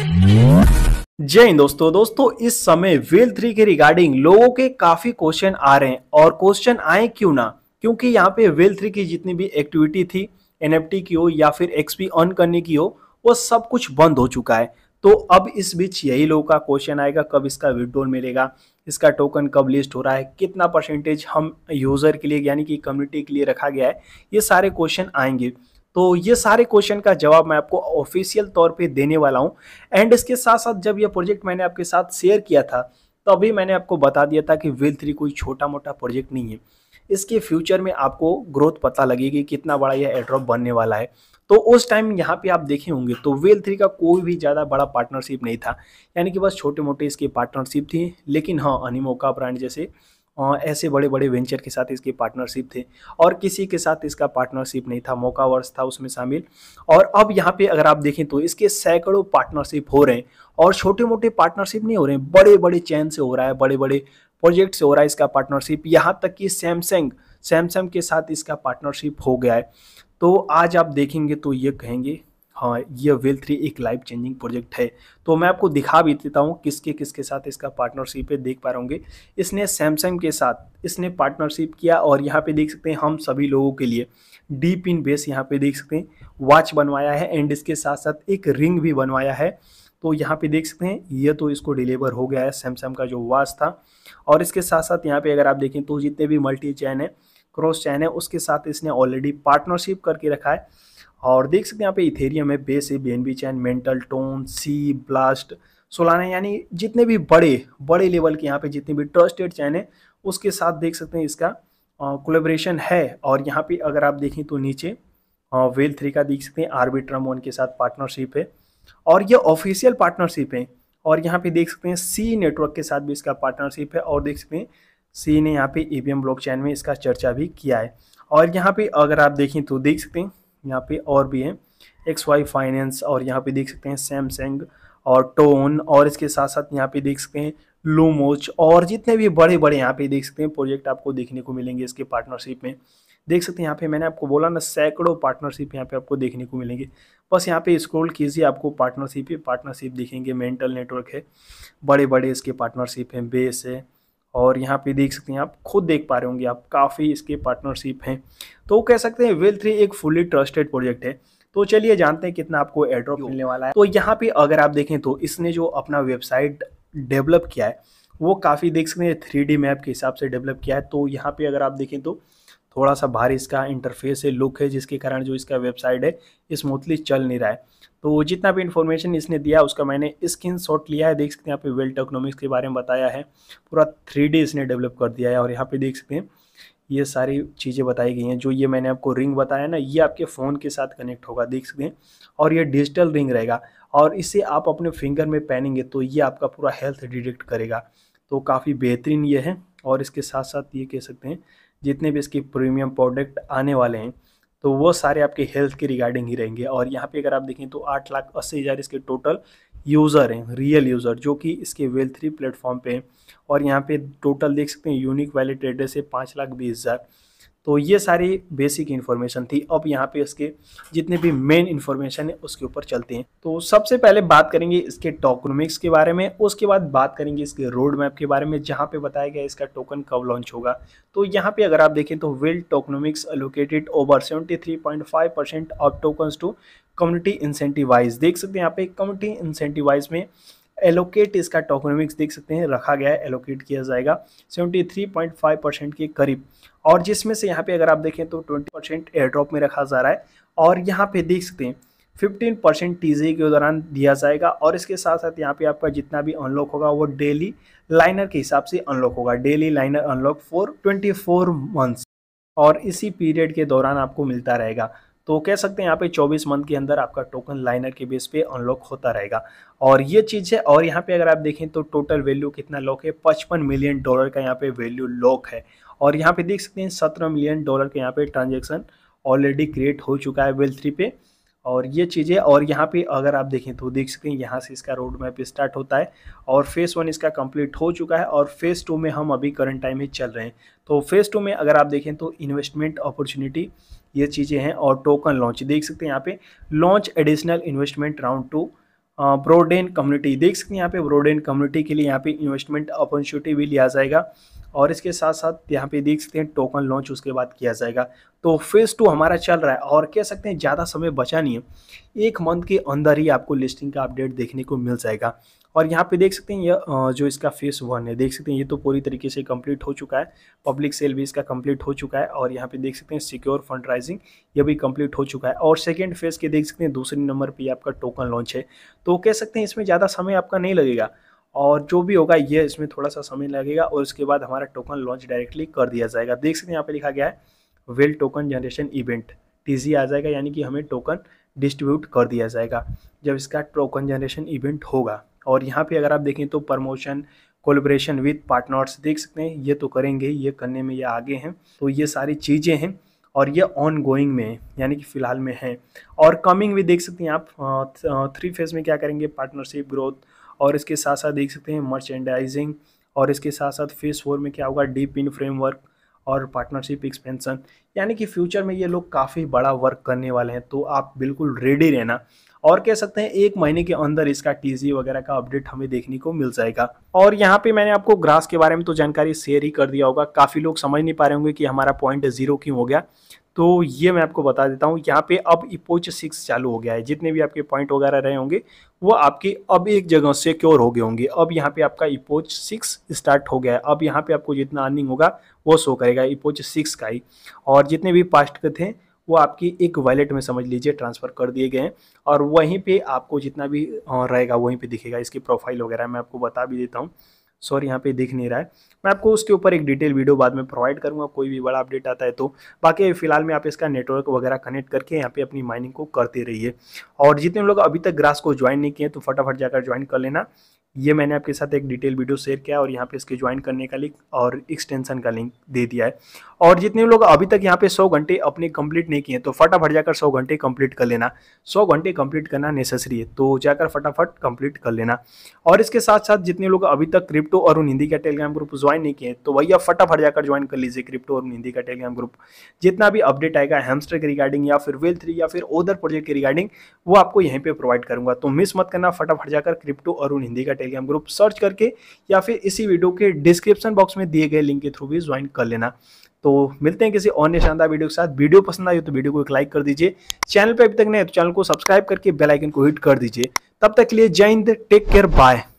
जय हिंद दोस्तों दोस्तों इस समय वेल थ्री के रिगार्डिंग लोगों के काफी क्वेश्चन आ रहे हैं और क्वेश्चन आए क्यों ना क्योंकि यहाँ पे वेल थ्री की जितनी भी एक्टिविटी थी एनएफटी की हो या फिर एक्सपी अर्न करने की हो वो सब कुछ बंद हो चुका है तो अब इस बीच यही लोगों का क्वेश्चन आएगा कब इसका विड्रोल मिलेगा इसका टोकन कब लिस्ट हो रहा है कितना परसेंटेज हम यूज़र के लिए यानी कि कम्युनिटी के लिए रखा गया है ये सारे क्वेश्चन आएंगे तो ये सारे क्वेश्चन का जवाब मैं आपको ऑफिशियल तौर पे देने वाला हूँ एंड इसके साथ साथ जब ये प्रोजेक्ट मैंने आपके साथ शेयर किया था तो अभी मैंने आपको बता दिया था कि वेल थ्री कोई छोटा मोटा प्रोजेक्ट नहीं है इसके फ्यूचर में आपको ग्रोथ पता लगेगी कितना बड़ा यह एड्रॉप बनने वाला है तो उस टाइम यहाँ पे आप देखे होंगे तो वेल थ्री का कोई भी ज़्यादा बड़ा पार्टनरशिप नहीं था यानी कि बस छोटे मोटे इसके पार्टनरशिप थी लेकिन हाँ अनिमोका ब्रांड जैसे ऐसे बड़े बड़े वेंचर के साथ इसकी पार्टनरशिप थे और किसी के साथ इसका पार्टनरशिप नहीं था मौका वर्ष था उसमें शामिल और अब यहाँ पे अगर आप देखें तो इसके सैकड़ों पार्टनरशिप हो रहे हैं और छोटे मोटे पार्टनरशिप नहीं हो रहे हैं बड़े बड़े चैन से हो रहा है बड़े बड़े प्रोजेक्ट से हो रहा है इसका पार्टनरशिप यहाँ तक कि सैमसंग सैमसंग के साथ इसका पार्टनरशिप हो गया है तो आज आप देखेंगे तो ये कहेंगे यह वेल थ्री एक लाइफ चेंजिंग प्रोजेक्ट है तो मैं आपको दिखा भी देता हूँ किसके किसके साथ इसका पार्टनरशिप है देख पा रहे होंगे इसने सैमसंग के साथ इसने पार्टनरशिप किया और यहाँ पे देख सकते हैं हम सभी लोगों के लिए डीप इन बेस यहाँ पे देख सकते हैं वॉच बनवाया है एंड इसके साथ साथ एक रिंग भी बनवाया है तो यहाँ पे देख सकते हैं ये तो इसको डिलीवर हो गया है सैमसंग का जो वॉच था और इसके साथ साथ यहाँ पे अगर आप देखें तो जितने भी मल्टी चैन है क्रॉस चैन है उसके साथ इसने ऑलरेडी पार्टनरशिप करके रखा है और देख सकते हैं यहाँ पे इथेरियम है बेस है B N B chain Mantle TON Sei Blast Solana यानी जितने भी बड़े बड़े लेवल के यहाँ पे जितने भी ट्रस्टेड चैन है उसके साथ देख सकते हैं इसका कोलेब्रेशन है और यहाँ पे अगर आप देखें तो नीचे वेल थ्री का देख सकते हैं आर्बिट्रम वन के साथ पार्टनरशिप है और यह ऑफिशियल पार्टनरशिप है और यहाँ पे देख सकते हैं सी नेटवर्क के साथ भी इसका पार्टनरशिप है और देख सकते हैं सी ने यहाँ पे ई e चैन में इसका चर्चा भी किया है और यहाँ पे अगर आप देखें तो देख सकते हैं यहाँ पे और भी हैं एक्स वाई फाइनेंस और यहाँ पे देख सकते हैं सैमसंग और टोन और इसके साथ साथ यहाँ पे देख सकते हैं लूमोच और जितने भी बड़े बड़े यहाँ पे देख सकते हैं प्रोजेक्ट आपको देखने को मिलेंगे इसके पार्टनरशिप में देख सकते हैं यहाँ पे मैंने आपको बोला ना सैकड़ों पार्टनरशिप यहाँ पे आपको देखने को मिलेंगे बस यहाँ पे स्क्रॉल कीजिए आपको पार्टनरशिप पार्टनरशिप दिखेंगे मेंटल नेटवर्क है बड़े बड़े इसके पार्टनरशिप हैं बेस है और यहाँ पे देख सकते हैं आप खुद देख पा रहे होंगे आप काफ़ी इसके पार्टनरशिप हैं तो कह सकते हैं वेल थ्री एक फुली ट्रस्टेड प्रोजेक्ट है तो चलिए जानते हैं कितना आपको एड्रॉप मिलने वाला है तो यहाँ पे अगर आप देखें तो इसने जो अपना वेबसाइट डेवलप किया है वो काफ़ी देख सकते हैं थ्री मैप के हिसाब से डेवलप किया है तो यहाँ पर अगर आप देखें तो थोड़ा सा भारी इसका इंटरफेस है लुक है जिसके कारण जो इसका वेबसाइट है स्मूथली चल नहीं रहा है तो जितना भी इन्फॉर्मेशन इसने दिया उसका मैंने स्क्रीन शॉट लिया है देख सकते हैं यहाँ पे वेल टेक्नोमिक्स के बारे में बताया है पूरा थ्री इसने डेवलप कर दिया है और यहाँ पे देख सकते हैं ये सारी चीज़ें बताई गई हैं जो ये मैंने आपको रिंग बताया ना ये आपके फ़ोन के साथ कनेक्ट होगा देख सकते हैं और ये डिजिटल रिंग रहेगा और इसे आप अपने फिंगर में पहनेंगे तो ये आपका पूरा हेल्थ डिटेक्ट करेगा तो काफ़ी बेहतरीन ये है और इसके साथ साथ ये कह सकते हैं जितने भी इसके प्रीमियम प्रोडक्ट आने वाले हैं तो वो सारे आपके हेल्थ के रिगार्डिंग ही रहेंगे और यहाँ पे अगर आप देखें तो आठ लाख अस्सी हज़ार इसके टोटल यूज़र हैं रियल यूज़र जो कि इसके वेल थ्री प्लेटफॉर्म पे हैं और यहाँ पे टोटल देख सकते हैं यूनिक वैलिड ट्रेडर से पाँच लाख बीस हज़ार तो ये सारी बेसिक इन्फॉर्मेशन थी अब यहाँ पे इसके जितने भी मेन इन्फॉर्मेशन है उसके ऊपर चलते हैं तो सबसे पहले बात करेंगे इसके टोकनोमिक्स के बारे में उसके बाद बात करेंगे इसके रोड मैप के बारे में जहाँ पे बताया गया इसका टोकन कब लॉन्च होगा तो यहाँ पे अगर आप देखें तो well tokenomics allocated over seventy three point five percent of tokens to community incentivise देख सकते हैं यहाँ पे कम्युनिटी इंसेंटिवाइज में एलोकेट इसका टोकोनॉमिक्स देख सकते हैं रखा गया है एलोकेट किया जाएगा 73.5 परसेंट के करीब और जिसमें से यहाँ पे अगर आप देखें तो 20 परसेंट एयर ड्रॉप में रखा जा रहा है और यहाँ पे देख सकते हैं 15 परसेंट टी के दौरान दिया जाएगा और इसके साथ साथ यहाँ पे आपका जितना भी अनलॉक होगा वो डेली लाइनर के हिसाब से अनलॉक होगा daily linear unlock for twenty months और इसी पीरियड के दौरान आपको मिलता रहेगा तो कह सकते हैं यहाँ पे 24 मंथ के अंदर आपका टोकन लाइनर के बेस पे अनलॉक होता रहेगा और ये चीज़ है और यहाँ पे अगर आप देखें तो टोटल वैल्यू कितना लॉक है पचपन मिलियन डॉलर का यहाँ पे वैल्यू लॉक है और यहाँ पे देख सकते हैं सत्रह मिलियन डॉलर का यहाँ पे ट्रांजेक्शन ऑलरेडी क्रिएट हो चुका है वेल थ्री पे और ये चीज़ें और यहाँ पे अगर आप देखें तो देख सकते हैं यहाँ से इसका रोड मैप स्टार्ट होता है और फेज़ वन इसका कंप्लीट हो चुका है और फेज़ टू में हम अभी करंट टाइम ही चल रहे हैं तो फेज़ टू में अगर आप देखें तो इन्वेस्टमेंट अपॉर्चुनिटी ये चीज़ें हैं और टोकन लॉन्च देख सकते हैं यहाँ पे launch additional investment round to broaden community देख सकते हैं यहाँ पे ब्रोडेन कम्युनिटी के लिए यहाँ पे इन्वेस्टमेंट अपॉर्चुनिटी भी लिया जाएगा और इसके साथ साथ यहाँ पे देख सकते हैं टोकन लॉन्च उसके बाद किया जाएगा तो फेज़ टू हमारा चल रहा है और कह सकते हैं ज़्यादा समय बचा नहीं है एक मंथ के अंदर ही आपको लिस्टिंग का अपडेट देखने को मिल जाएगा और यहाँ पे देख सकते हैं यह जो इसका फेस वन है देख सकते हैं ये तो पूरी तरीके से कंप्लीट हो चुका है पब्लिक सेल भी इसका कंप्लीट हो चुका है और यहाँ पे देख सकते हैं सिक्योर फंड राइजिंग ये भी कंप्लीट हो चुका है और सेकेंड फेज़ के देख सकते हैं दूसरे नंबर पर आपका टोकन लॉन्च है तो कह सकते हैं इसमें ज़्यादा समय आपका नहीं लगेगा और जो भी होगा ये इसमें थोड़ा सा समय लगेगा और उसके बाद हमारा टोकन लॉन्च डायरेक्टली कर दिया जाएगा देख सकते हैं यहाँ पे लिखा गया है well token generation event TG आ जाएगा यानी कि हमें टोकन डिस्ट्रीब्यूट कर दिया जाएगा जब इसका टोकन जनरेशन इवेंट होगा और यहाँ पर अगर आप देखें तो प्रमोशन कोलब्रेशन विथ पार्टनर्स देख सकते हैं ये तो करेंगे ये करने में ये आगे हैं तो ये सारी चीज़ें हैं और ये ऑन गोइंग में है यानी कि फ़िलहाल में है और कमिंग भी देख सकते हैं आप थ्री फेज में क्या करेंगे पार्टनरशिप ग्रोथ और इसके साथ साथ देख सकते हैं मर्चेंडाइजिंग और इसके साथ साथ फेस फोर में क्या होगा डीप इन फ्रेमवर्क और पार्टनरशिप एक्सपेंशन यानी कि फ्यूचर में ये लोग काफ़ी बड़ा वर्क करने वाले हैं तो आप बिल्कुल रेडी रहना और कह सकते हैं एक महीने के अंदर इसका टीजी वगैरह का अपडेट हमें देखने को मिल जाएगा और यहाँ पे मैंने आपको ग्रास के बारे में तो जानकारी शेयर ही कर दिया होगा काफ़ी लोग समझ नहीं पा रहे होंगे कि हमारा पॉइंट जीरो क्यों हो गया तो ये मैं आपको बता देता हूँ यहाँ पे अब इपोच सिक्स चालू हो गया है जितने भी आपके पॉइंट वगैरह रहे होंगे वो आपकी अब एक जगह से क्योर हो गए होंगे अब यहाँ पे आपका इपोच सिक्स स्टार्ट हो गया है अब यहाँ पे आपको जितना अर्निंग होगा वो शो करेगा इपोच सिक्स का ही और जितने भी पास्ट के थे वो आपकी एक वैलेट में समझ लीजिए ट्रांसफ़र कर दिए गए हैं और वहीं पे आपको जितना भी हाँ, रहेगा वहीं पे दिखेगा इसकी प्रोफाइल वगैरह मैं आपको बता भी देता हूँ सॉरी यहाँ पे दिख नहीं रहा है मैं आपको उसके ऊपर एक डिटेल वीडियो बाद में प्रोवाइड करूँगा कोई भी बड़ा अपडेट आता है तो बाकी फिलहाल में आप इसका नेटवर्क वगैरह कनेक्ट करके यहाँ पे अपनी माइनिंग को करते रहिए और जितने लोग अभी तक ग्रास को ज्वाइन नहीं किए तो फटाफट जाकर ज्वाइन कर लेना ये मैंने आपके साथ एक डिटेल वीडियो शेयर किया और यहाँ पे इसके ज्वाइन करने का लिंक और एक्सटेंशन का लिंक दे दिया है और जितने लोग अभी तक यहाँ पे 100 घंटे अपने कंप्लीट नहीं किए तो फटाफट जाकर 100 घंटे कंप्लीट कर लेना 100 घंटे कंप्लीट करना नेसेसरी है तो जाकर फटाफट कंप्लीट कर लेना और इसके साथ साथ जितने लोग अभी तक क्रिप्टो और उन हिंदी का टेलीग्राम ग्रुप ज्वाइन नहीं किए तो भैया फटाफट जाकर ज्वाइन कर लीजिए क्रिप्टो और हिंदी का टेलीग्राम ग्रुप जितना भी अपडेट आएगा हेमस्टर के रिगार्डिंग या फिर थ्री या फिर ओदर प्रोजेक्ट के रिगार्डिंग वो आपको यहीं पर प्रोवाइड करूंगा तो मिस मत करना फटाफट जाकर क्रिप्टो और हिंदी का टेलीग्राम ग्रुप सर्च करके या फिर इसी वीडियो के डिस्क्रिप्शन बॉक्स में दिए गए लिंक के थ्रू भी ज्वाइन कर लेना तो मिलते हैं किसी और शानदार वीडियो के साथ वीडियो पसंद आई तो वीडियो को एक लाइक कर दीजिए चैनल पर अभी तक नहीं तो चैनल को सब्सक्राइब करके बेलाइकन को हिट कर दीजिए तब तक के लिए जय हिंद टेक केयर बाय